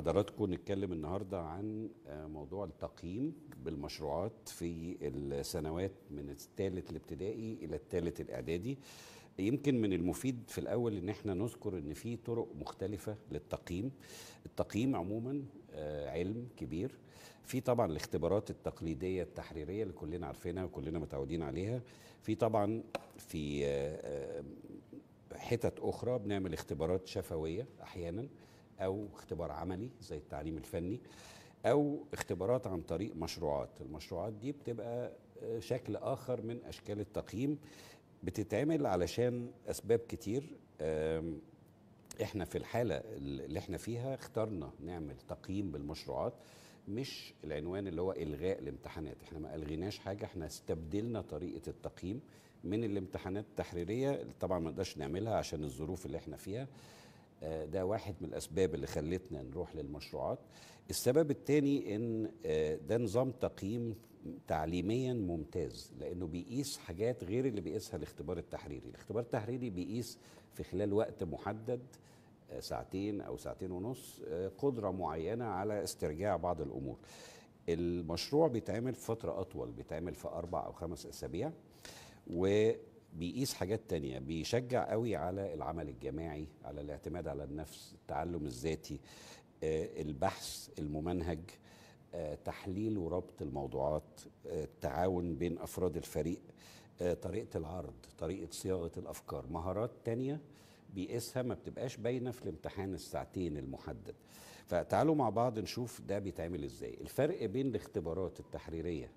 حضراتكم نتكلم النهارده عن آه، موضوع التقييم بالمشروعات في السنوات من الثالث الابتدائي الى الثالث الاعدادي يمكن من المفيد في الاول ان احنا نذكر ان في طرق مختلفه للتقييم التقييم عموما آه، علم كبير في طبعا الاختبارات التقليديه التحريريه اللي كلنا عارفينها وكلنا متعودين عليها في طبعا في آه، حتت اخرى بنعمل اختبارات شفويه احيانا او اختبار عملي زي التعليم الفني او اختبارات عن طريق مشروعات المشروعات دي بتبقى آه، شكل اخر من اشكال التقييم بتتعمل علشان اسباب كتير احنا في الحاله اللي احنا فيها اخترنا نعمل تقييم بالمشروعات مش العنوان اللي هو الغاء الامتحانات احنا ما الغيناش حاجه احنا استبدلنا طريقه التقييم من الامتحانات التحريريه طبعا ما نقدرش نعملها عشان الظروف اللي احنا فيها آه، ده واحد من الاسباب اللي خلتنا نروح للمشروعات السبب الثاني ان آه، ده نظام تقييم تعليميا ممتاز لانه بيقيس حاجات غير اللي بيقيسها الاختبار التحريري الاختبار التحريري بيقيس في خلال وقت محدد آه، ساعتين او ساعتين ونص قدره معينه على استرجاع بعض الامور المشروع بيتعمل فتره اطول بيتعمل في اربع او خمس اسابيع و بيقيس حاجات تانية بيشجع قوي على العمل الجماعي على الاعتماد على النفس التعلم الذاتي آه، البحث الممنهج آه، تحليل وربط الموضوعات آه، التعاون بين أفراد الفريق طريقة العرض طريقة صياغة الأفكار مهارات تانية بيقيسها ما بتبقاش باينة في الامتحان الساعتين المحدد فتعالوا مع بعض نشوف ده بيتعمل ازاي الفرق بين الاختبارات التحريرية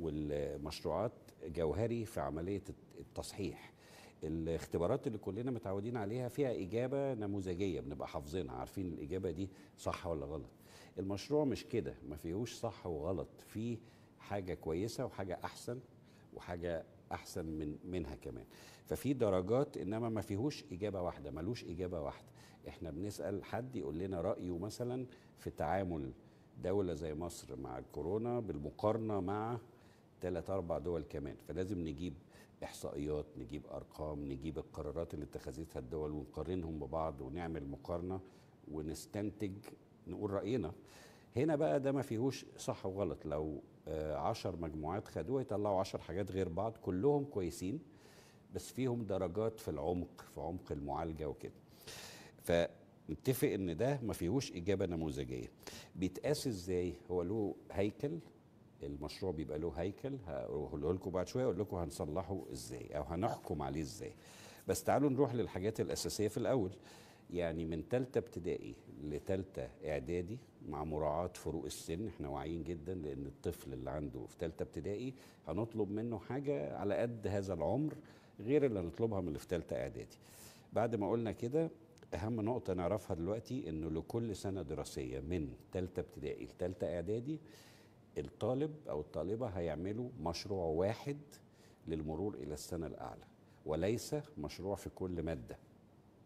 والمشروعات جوهري في عملية التصحيح الاختبارات اللي كلنا متعودين عليها فيها إجابة نموذجية بنبقى حافظينها عارفين الإجابة دي صح ولا غلط المشروع مش كده ما فيهوش صح وغلط فيه حاجة كويسة وحاجة أحسن وحاجة أحسن من منها كمان ففي درجات إنما ما فيهوش إجابة واحدة ملوش إجابة واحدة إحنا بنسأل حد يقول لنا رأيه مثلا في تعامل دولة زي مصر مع الكورونا بالمقارنة مع ثلاث أربع دول كمان فلازم نجيب احصائيات نجيب ارقام نجيب القرارات اللي اتخذتها الدول ونقارنهم ببعض ونعمل مقارنه ونستنتج نقول راينا هنا بقى ده ما فيهوش صح وغلط لو آه، عشر مجموعات خدوها يطلعوا عشر حاجات غير بعض كلهم كويسين بس فيهم درجات في العمق في عمق المعالجه وكده فنتفق ان ده ما فيهوش اجابه نموذجيه بيتقاس ازاي هو له هيكل المشروع بيبقى له هيكل هقوله لكم بعد شويه اقول لكم هنصلحه ازاي او هنحكم عليه ازاي بس تعالوا نروح للحاجات الاساسيه في الاول يعني من ثالثه ابتدائي لثالثه اعدادي مع مراعاه فروق السن احنا واعيين جدا لان الطفل اللي عنده في ثالثه ابتدائي هنطلب منه حاجه على قد هذا العمر غير اللي هنطلبها من اللي في ثالثه اعدادي بعد ما قلنا كده اهم نقطه نعرفها دلوقتي انه لكل سنه دراسيه من ثالثه ابتدائي لثالثه اعدادي الطالب او الطالبه هيعملوا مشروع واحد للمرور الى السنه الاعلى وليس مشروع في كل ماده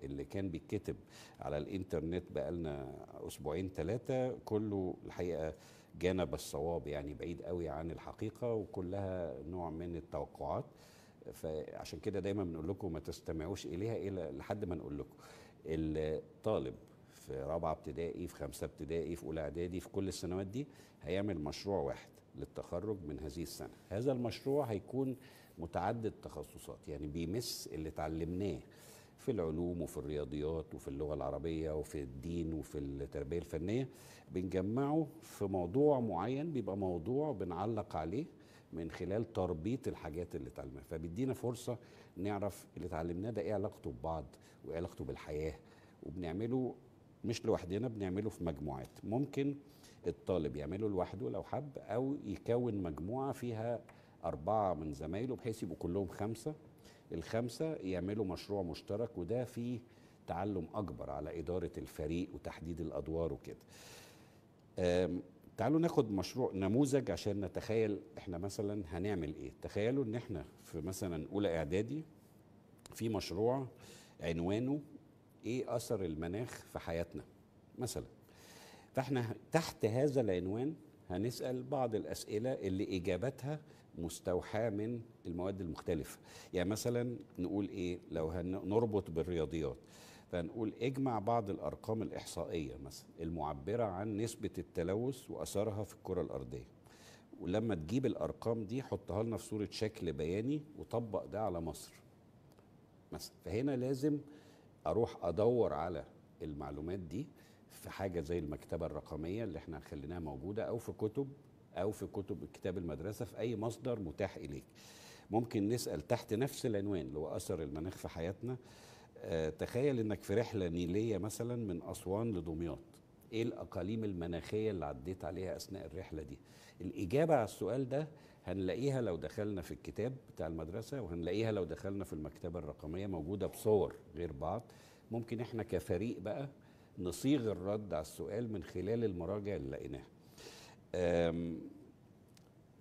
اللي كان بيتكتب على الانترنت بقالنا اسبوعين ثلاثه كله الحقيقه جانب الصواب يعني بعيد قوي عن الحقيقه وكلها نوع من التوقعات فعشان كده دايما بنقول لكم ما تستمعوش اليها الا لحد ما نقول لكم الطالب في رابعه ابتدائي في خمسه ابتدائي في اولى اعدادي في كل السنوات دي هيعمل مشروع واحد للتخرج من هذه السنه هذا المشروع هيكون متعدد تخصصات يعني بيمس اللي اتعلمناه في العلوم وفي الرياضيات وفي اللغه العربيه وفي الدين وفي التربيه الفنيه بنجمعه في موضوع معين بيبقى موضوع بنعلق عليه من خلال تربيط الحاجات اللي اتعلمناها فبيدينا فرصه نعرف اللي اتعلمناه ده ايه علاقته ببعض وايه علاقته بالحياه وبنعمله مش لوحدنا بنعمله في مجموعات ممكن الطالب يعمله لوحده لو حب او يكون مجموعه فيها اربعه من زمايله بحيث يبقوا كلهم خمسه الخمسه يعملوا مشروع مشترك وده فيه تعلم اكبر على اداره الفريق وتحديد الادوار وكده تعالوا ناخد مشروع نموذج عشان نتخيل احنا مثلا هنعمل ايه تخيلوا ان احنا في مثلا اولى اعدادي في مشروع عنوانه ايه اثر المناخ في حياتنا مثلا فاحنا تحت هذا العنوان هنسال بعض الاسئله اللي اجابتها مستوحاه من المواد المختلفه يعني مثلا نقول ايه لو هنربط بالرياضيات فنقول اجمع بعض الارقام الاحصائيه مثلا المعبره عن نسبه التلوث واثرها في الكره الارضيه ولما تجيب الارقام دي حطها لنا في صوره شكل بياني وطبق ده على مصر مثلا فهنا لازم اروح ادور على المعلومات دي في حاجه زي المكتبه الرقميه اللي احنا خليناها موجوده او في كتب او في كتب كتاب المدرسه في اي مصدر متاح اليك ممكن نسال تحت نفس العنوان اللي هو اثر المناخ في حياتنا آه، تخيل انك في رحله نيليه مثلا من اسوان لدمياط ايه الاقاليم المناخيه اللي عديت عليها اثناء الرحله دي الاجابه على السؤال ده هنلاقيها لو دخلنا في الكتاب بتاع المدرسة وهنلاقيها لو دخلنا في المكتبة الرقمية موجودة بصور غير بعض ممكن احنا كفريق بقى نصيغ الرد على السؤال من خلال المراجع اللي لقيناها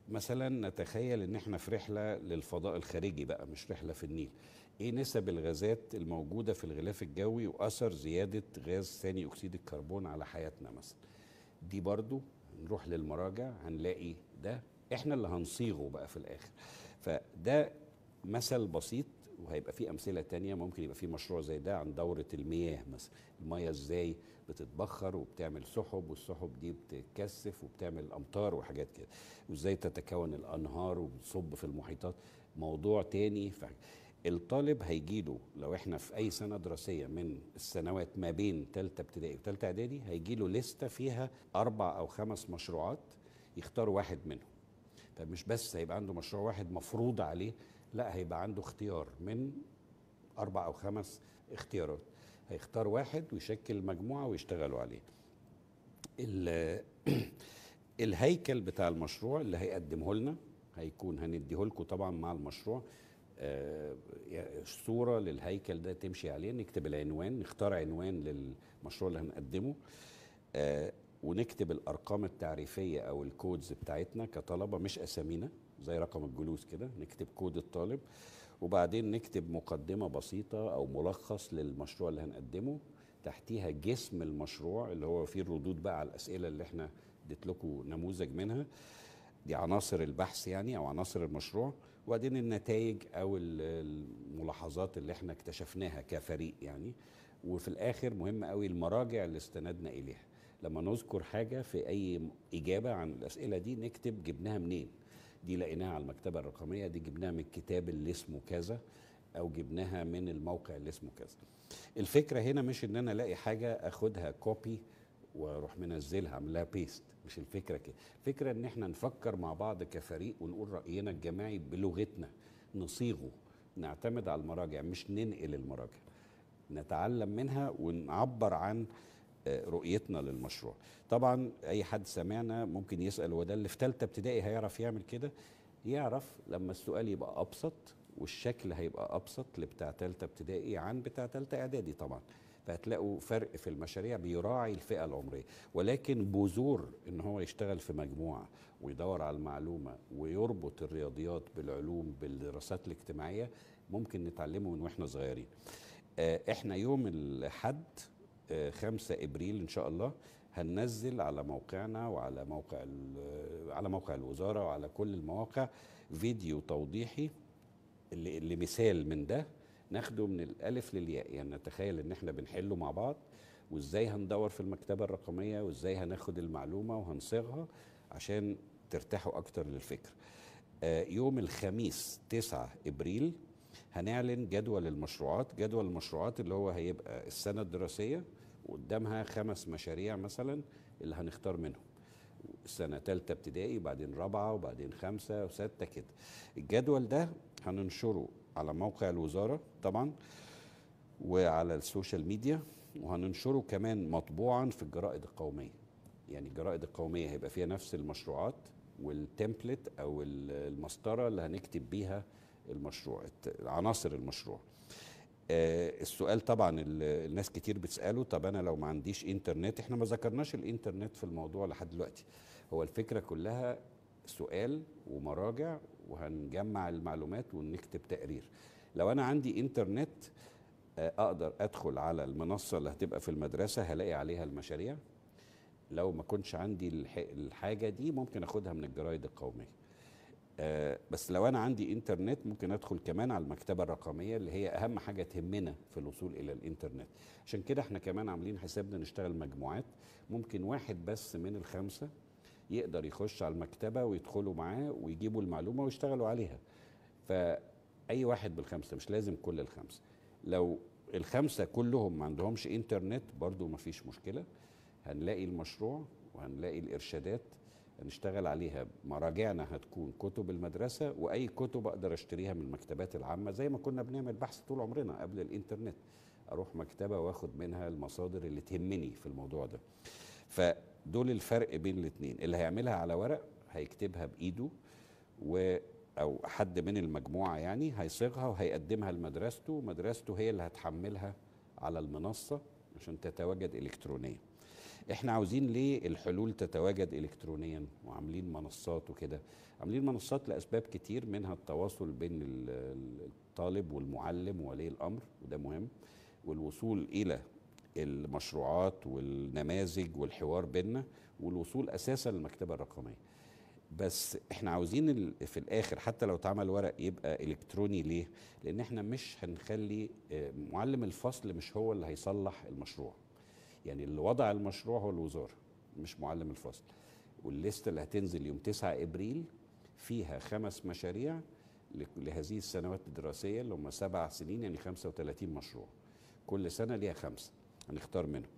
مثلا نتخيل ان احنا في رحله للفضاء الخارجي بقى مش رحله في النيل ايه نسب الغازات الموجوده في الغلاف الجوي واثر زياده غاز ثاني اكسيد الكربون على حياتنا مثلا دي برضو نروح للمراجع هنلاقي ده احنا اللي هنصيغه بقى في الاخر فده مثل بسيط وهيبقى فيه امثله تانية ممكن يبقى فيه مشروع زي ده عن دوره المياه مثلا المياه ازاي بتتبخر وبتعمل سحب والسحب دي بتتكثف وبتعمل امطار وحاجات كده وازاي تتكون الانهار وبتصب في المحيطات موضوع تاني ف... الطالب هيجيله لو احنا في اي سنه دراسيه من السنوات ما بين ثالثه ابتدائي وثالثه اعدادي هيجيله لسته فيها اربع او خمس مشروعات يختار واحد منهم طب مش بس هيبقى عنده مشروع واحد مفروض عليه لا هيبقى عنده اختيار من اربع او خمس اختيارات هيختار واحد ويشكل مجموعه ويشتغلوا عليه الهيكل بتاع المشروع اللي هيقدمه لنا هيكون هنديه لكم طبعا مع المشروع آه، صوره للهيكل ده تمشي عليه نكتب العنوان نختار عنوان للمشروع اللي هنقدمه آه، ونكتب الارقام التعريفيه او الكودز بتاعتنا كطلبه مش اسامينا زي رقم الجلوس كده نكتب كود الطالب وبعدين نكتب مقدمه بسيطه او ملخص للمشروع اللي هنقدمه تحتيها جسم المشروع اللي هو فيه الردود بقى على الاسئله اللي احنا اديت لكم نموذج منها دي عناصر البحث يعني او عناصر المشروع وبعدين النتائج او الملاحظات اللي احنا اكتشفناها كفريق يعني وفي الاخر مهم قوي المراجع اللي استندنا اليها لما نذكر حاجة في أي إجابة عن الأسئلة دي نكتب جبناها منين دي لقيناها على المكتبة الرقمية دي جبناها من الكتاب اللي اسمه كذا أو جبناها من الموقع اللي اسمه كذا الفكرة هنا مش إن أنا ألاقي حاجة أخدها كوبي واروح منزلها اعملها بيست مش الفكره كده الفكره ان احنا نفكر مع بعض كفريق ونقول راينا الجماعي بلغتنا نصيغه نعتمد على المراجع مش ننقل المراجع نتعلم منها ونعبر عن رؤيتنا للمشروع طبعا اي حد سمعنا ممكن يسال هو ده اللي في ثالثه ابتدائي هيعرف يعمل كده يعرف لما السؤال يبقى ابسط والشكل هيبقى ابسط لبتاع ثالثه ابتدائي عن بتاع ثالثه اعدادي طبعا فهتلاقوا فرق في المشاريع بيراعي الفئه العمريه ولكن بذور ان هو يشتغل في مجموعه ويدور على المعلومه ويربط الرياضيات بالعلوم بالدراسات الاجتماعيه ممكن نتعلمه من واحنا صغيرين آه، احنا يوم الاحد 5 ابريل ان شاء الله هننزل على موقعنا وعلى موقع على موقع الوزاره وعلى كل المواقع فيديو توضيحي لمثال من ده ناخده من الالف للياء يعني نتخيل ان احنا بنحله مع بعض وازاي هندور في المكتبه الرقميه وازاي هناخد المعلومه وهنصيغها عشان ترتاحوا اكتر للفكر آه، يوم الخميس 9 ابريل هنعلن جدول المشروعات جدول المشروعات اللي هو هيبقى السنه الدراسيه وقدامها خمس مشاريع مثلا اللي هنختار منهم سنة تالتة ابتدائي وبعدين رابعة وبعدين خمسة وستة كده الجدول ده هننشره على موقع الوزارة طبعا وعلى السوشيال ميديا وهننشره كمان مطبوعا في الجرائد القومية يعني الجرائد القومية هيبقى فيها نفس المشروعات والتمبلت أو المسطرة اللي هنكتب بيها المشروع عناصر المشروع آه، السؤال طبعا الناس كتير بتساله طب انا لو ما عنديش انترنت احنا ما ذكرناش الانترنت في الموضوع لحد دلوقتي هو الفكره كلها سؤال ومراجع وهنجمع المعلومات ونكتب تقرير لو انا عندي انترنت آه، اقدر ادخل على المنصه اللي هتبقى في المدرسه هلاقي عليها المشاريع لو ما كنتش عندي الحاجه دي ممكن اخدها من الجرايد القوميه آه، بس لو انا عندي انترنت ممكن ادخل كمان على المكتبه الرقميه اللي هي اهم حاجه تهمنا في الوصول الى الانترنت عشان كده احنا كمان عاملين حسابنا نشتغل مجموعات ممكن واحد بس من الخمسه يقدر يخش على المكتبه ويدخلوا معاه ويجيبوا المعلومه ويشتغلوا عليها فاي واحد بالخمسه مش لازم كل الخمسه لو الخمسه كلهم ما عندهمش انترنت برضو ما فيش مشكله هنلاقي المشروع وهنلاقي الارشادات نشتغل عليها مراجعنا هتكون كتب المدرسه واي كتب اقدر اشتريها من المكتبات العامه زي ما كنا بنعمل بحث طول عمرنا قبل الانترنت اروح مكتبه واخد منها المصادر اللي تهمني في الموضوع ده فدول الفرق بين الاثنين اللي هيعملها على ورق هيكتبها بايده و او حد من المجموعه يعني هيصيغها وهيقدمها لمدرسته ومدرسته هي اللي هتحملها على المنصه عشان تتواجد الكترونيا احنا عاوزين ليه الحلول تتواجد الكترونيا وعاملين منصات وكده عاملين منصات لاسباب كتير منها التواصل بين الطالب والمعلم وولي الامر وده مهم والوصول الى المشروعات والنماذج والحوار بيننا والوصول اساسا للمكتبه الرقميه بس احنا عاوزين في الاخر حتى لو اتعمل ورق يبقى الكتروني ليه لان احنا مش هنخلي آه، معلم الفصل مش هو اللي هيصلح المشروع يعني اللي وضع المشروع هو الوزاره مش معلم الفصل والليست اللي هتنزل يوم 9 ابريل فيها خمس مشاريع لهذه السنوات الدراسيه اللي هم سبع سنين يعني 35 مشروع كل سنه ليها خمسه هنختار منهم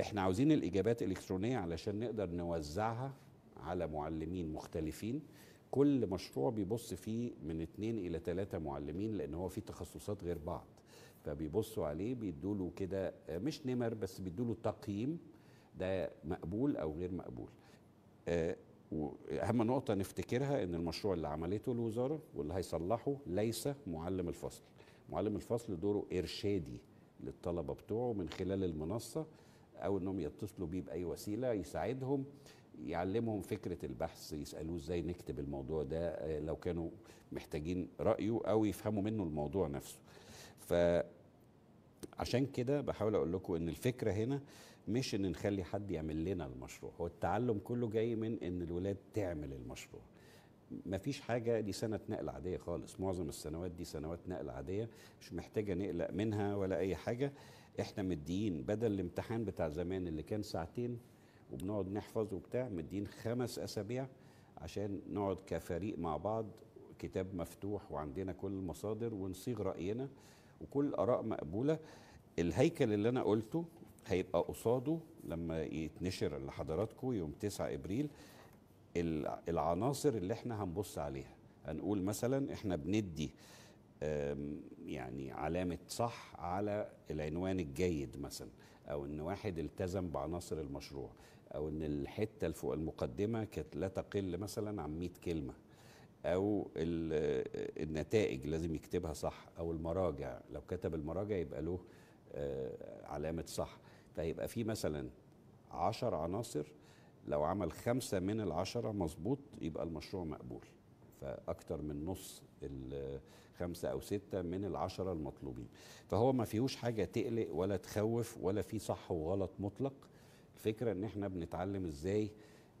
احنا عاوزين الاجابات الالكترونيه علشان نقدر نوزعها على معلمين مختلفين كل مشروع بيبص فيه من اثنين الى ثلاثة معلمين لان هو فيه تخصصات غير بعض فبيبصوا عليه بيدوا له كده آه، مش نمر بس بيدوا له تقييم ده مقبول او غير مقبول آه، واهم نقطه نفتكرها ان المشروع اللي عملته الوزاره واللي هيصلحه ليس معلم الفصل معلم الفصل دوره ارشادي للطلبه بتوعه من خلال المنصه او انهم يتصلوا بيه باي وسيله يساعدهم يعلمهم فكره البحث يسالوه ازاي نكتب الموضوع ده آه، لو كانوا محتاجين رايه او يفهموا منه الموضوع نفسه فعشان كده بحاول اقول لكم ان الفكره هنا مش ان نخلي حد يعمل لنا المشروع هو التعلم كله جاي من ان الولاد تعمل المشروع مفيش حاجة دي سنة نقل عادية خالص معظم السنوات دي سنوات نقل عادية مش محتاجة نقلق منها ولا أي حاجة احنا مديين بدل الامتحان بتاع زمان اللي كان ساعتين وبنقعد نحفظ وبتاع مدين خمس أسابيع عشان نقعد كفريق مع بعض كتاب مفتوح وعندنا كل المصادر ونصيغ رأينا وكل الاراء مقبوله الهيكل اللي انا قلته هيبقى قصاده لما يتنشر لحضراتكم يوم 9 ابريل العناصر اللي احنا هنبص عليها هنقول مثلا احنا بندي يعني علامة صح على العنوان الجيد مثلا أو إن واحد التزم بعناصر المشروع أو إن الحتة اللي فوق المقدمة كانت لا تقل مثلا عن 100 كلمة او النتائج لازم يكتبها صح او المراجع لو كتب المراجع يبقى له آه، علامه صح فيبقى في مثلا عشر عناصر لو عمل خمسة من العشرة مظبوط يبقى المشروع مقبول فأكتر من نص الخمسة أو ستة من العشرة المطلوبين فهو ما فيهوش حاجة تقلق ولا تخوف ولا في صح وغلط مطلق الفكرة ان احنا بنتعلم ازاي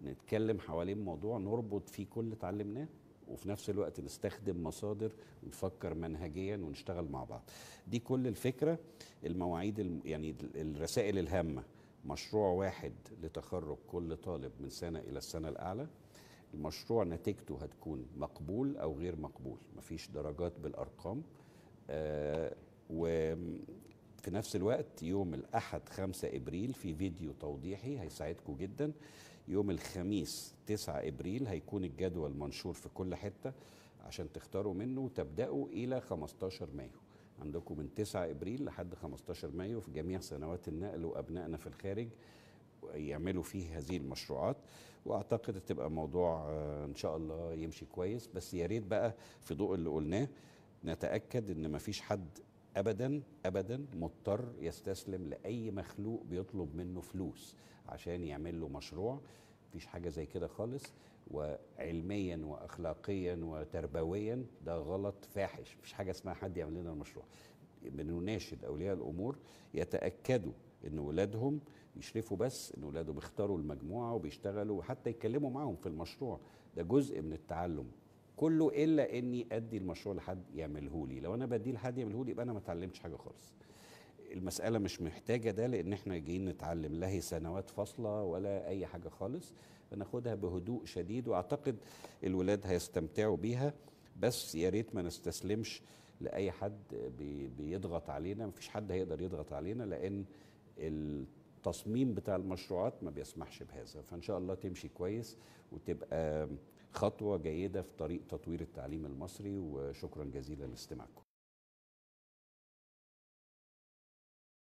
نتكلم حوالين موضوع نربط فيه كل تعلمناه اتعلمناه وفي نفس الوقت نستخدم مصادر ونفكر منهجيا ونشتغل مع بعض دي كل الفكرة المواعيد الم... يعني الرسائل الهامة مشروع واحد لتخرج كل طالب من سنة إلى السنة الأعلى المشروع نتيجته هتكون مقبول أو غير مقبول مفيش درجات بالأرقام آه و في نفس الوقت يوم الأحد 5 إبريل في فيديو توضيحي هيساعدكم جدا يوم الخميس 9 إبريل هيكون الجدول منشور في كل حتة عشان تختاروا منه وتبدأوا إلى 15 مايو عندكم من 9 إبريل لحد 15 مايو في جميع سنوات النقل وأبنائنا في الخارج يعملوا فيه هذه المشروعات واعتقد تبقى موضوع آه، ان شاء الله يمشي كويس بس يا ريت بقى في ضوء اللي قلناه نتاكد ان مفيش حد ابدا ابدا مضطر يستسلم لاي مخلوق بيطلب منه فلوس عشان يعمل له مشروع مفيش حاجه زي كده خالص وعلميا واخلاقيا وتربويا ده غلط فاحش مفيش حاجه اسمها حد يعمل لنا المشروع بنناشد اولياء الامور يتاكدوا ان ولادهم يشرفوا بس ان ولادهم بيختاروا المجموعه وبيشتغلوا وحتى يتكلموا معاهم في المشروع ده جزء من التعلم كله الا اني ادي المشروع لحد يعمله لي لو انا بديه لحد يعمله لي يبقى انا ما اتعلمتش حاجه خالص المساله مش محتاجه ده لان احنا جايين نتعلم لا هي سنوات فاصله ولا اي حاجه خالص فناخدها بهدوء شديد واعتقد الولاد هيستمتعوا بيها بس يا ريت ما نستسلمش لاي حد بيضغط علينا مفيش حد هيقدر يضغط علينا لان التصميم بتاع المشروعات ما بيسمحش بهذا فان شاء الله تمشي كويس وتبقى خطوه جيده في طريق تطوير التعليم المصري وشكرا جزيلا لاستماعكم